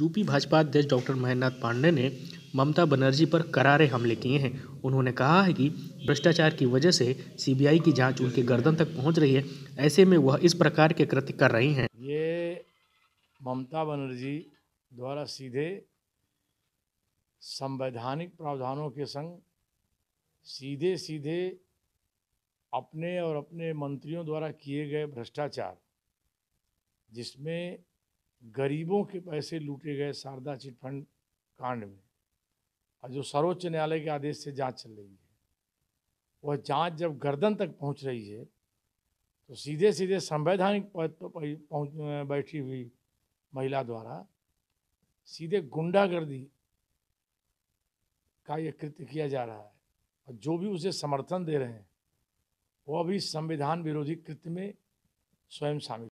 UP Bhajpa अध्यक्ष doctor Mahendranath Pandey ने ममता बनर्जी पर करारे हमले किए हैं उन्होंने कहा है कि भ्रष्टाचार की वजह से सीबीआई की जांच उनके गर्दन तक पहुंच रही है ऐसे में वह इस प्रकार के कृत्य कर रही हैं ये ममता बनर्जी द्वारा सीधे संवैधानिक प्रावधानों के संग सीधे सीधे अपने और अपने मंत्रियों द्वारा किए गए भ्रष्टाचार जिसमें गरीबों के पैसे लूटे गए शारदा चिटफंड कांड में और जो सर्वोच्च न्यायालय के आदेश से जांच चल रही है वह जांच जब गर्दन तक पहुंच रही है तो सीधे सीधे संवैधानिक पद पर पहुँच बैठी हुई महिला द्वारा सीधे गुंडागर्दी का यह कृत्य किया जा रहा है और जो भी उसे समर्थन दे रहे हैं वो अभी संविधान विरोधी कृत्य में स्वयं शामिल